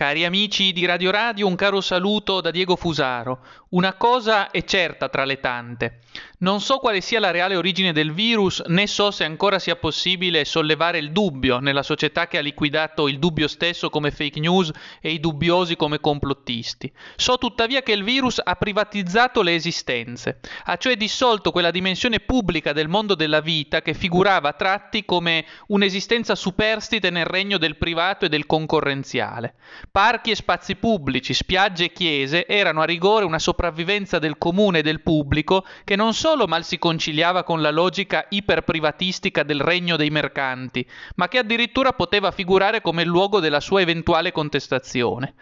Cari amici di Radio Radio, un caro saluto da Diego Fusaro. Una cosa è certa tra le tante. Non so quale sia la reale origine del virus, né so se ancora sia possibile sollevare il dubbio nella società che ha liquidato il dubbio stesso come fake news e i dubbiosi come complottisti. So tuttavia che il virus ha privatizzato le esistenze, ha cioè dissolto quella dimensione pubblica del mondo della vita che figurava a tratti come un'esistenza superstite nel regno del privato e del concorrenziale. Parchi e spazi pubblici, spiagge e chiese erano a rigore una sopravvivenza del comune e del pubblico che non solo mal si conciliava con la logica iperprivatistica del regno dei mercanti, ma che addirittura poteva figurare come il luogo della sua eventuale contestazione.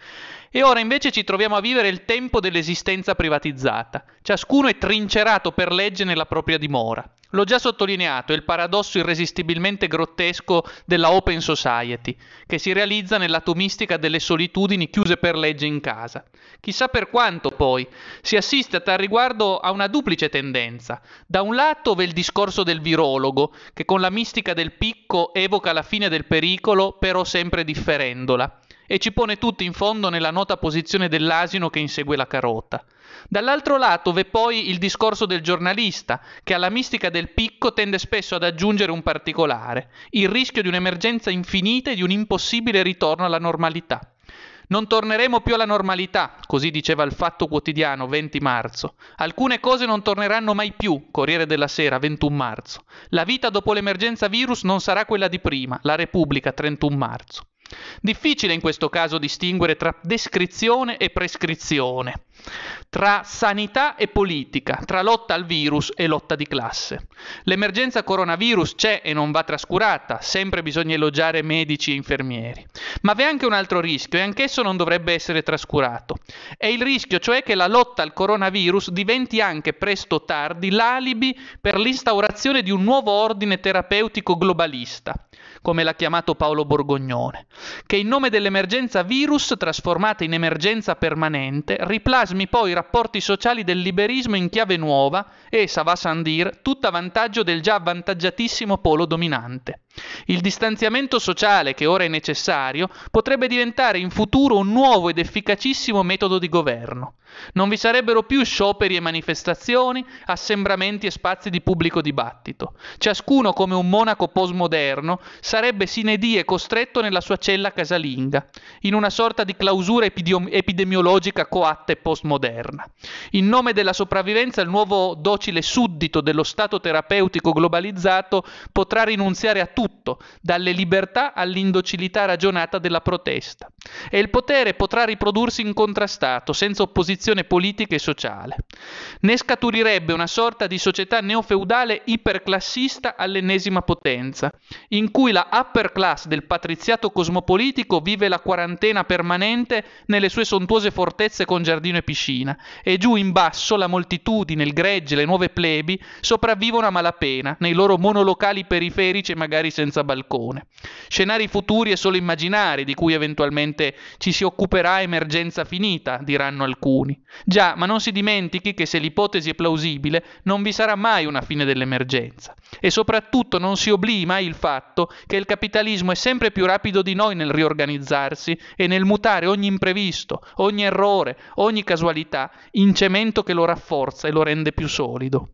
E ora invece ci troviamo a vivere il tempo dell'esistenza privatizzata. Ciascuno è trincerato per legge nella propria dimora. L'ho già sottolineato, è il paradosso irresistibilmente grottesco della Open Society, che si realizza nell'atomistica delle solitudini chiuse per legge in casa. Chissà per quanto, poi, si assiste a tal riguardo a una duplice tendenza. Da un lato v'è il discorso del virologo, che con la mistica del picco evoca la fine del pericolo, però sempre differendola e ci pone tutti in fondo nella nota posizione dell'asino che insegue la carota. Dall'altro lato v'è poi il discorso del giornalista, che alla mistica del picco tende spesso ad aggiungere un particolare, il rischio di un'emergenza infinita e di un impossibile ritorno alla normalità. Non torneremo più alla normalità, così diceva il Fatto Quotidiano 20 marzo. Alcune cose non torneranno mai più, Corriere della Sera 21 marzo. La vita dopo l'emergenza virus non sarà quella di prima, la Repubblica 31 marzo. Difficile in questo caso distinguere tra descrizione e prescrizione tra sanità e politica, tra lotta al virus e lotta di classe. L'emergenza coronavirus c'è e non va trascurata, sempre bisogna elogiare medici e infermieri. Ma v'è anche un altro rischio e anch'esso non dovrebbe essere trascurato. È il rischio cioè che la lotta al coronavirus diventi anche presto o tardi l'alibi per l'instaurazione di un nuovo ordine terapeutico globalista, come l'ha chiamato Paolo Borgognone, che in nome dell'emergenza virus trasformata in emergenza permanente riplasa plasmi poi i rapporti sociali del liberismo in chiave nuova e, va Savasandir, tutta a vantaggio del già avvantaggiatissimo polo dominante. Il distanziamento sociale che ora è necessario potrebbe diventare in futuro un nuovo ed efficacissimo metodo di governo. Non vi sarebbero più scioperi e manifestazioni, assembramenti e spazi di pubblico dibattito. Ciascuno, come un monaco postmoderno, sarebbe sine die costretto nella sua cella casalinga, in una sorta di clausura epidemiologica coatta e postmoderna. In nome della sopravvivenza, il nuovo docile suddito dello Stato terapeutico globalizzato potrà rinunziare a tutto tutto, dalle libertà all'indocilità ragionata della protesta. E il potere potrà riprodursi incontrastato, senza opposizione politica e sociale. Ne scaturirebbe una sorta di società neofeudale iperclassista all'ennesima potenza, in cui la upper class del patriziato cosmopolitico vive la quarantena permanente nelle sue sontuose fortezze con giardino e piscina, e giù in basso la moltitudine, il gregge, le nuove plebi sopravvivono a malapena nei loro monolocali periferici e magari scenari senza balcone, scenari futuri e solo immaginari di cui eventualmente ci si occuperà emergenza finita, diranno alcuni. Già, ma non si dimentichi che se l'ipotesi è plausibile non vi sarà mai una fine dell'emergenza e soprattutto non si oblii mai il fatto che il capitalismo è sempre più rapido di noi nel riorganizzarsi e nel mutare ogni imprevisto, ogni errore, ogni casualità in cemento che lo rafforza e lo rende più solido.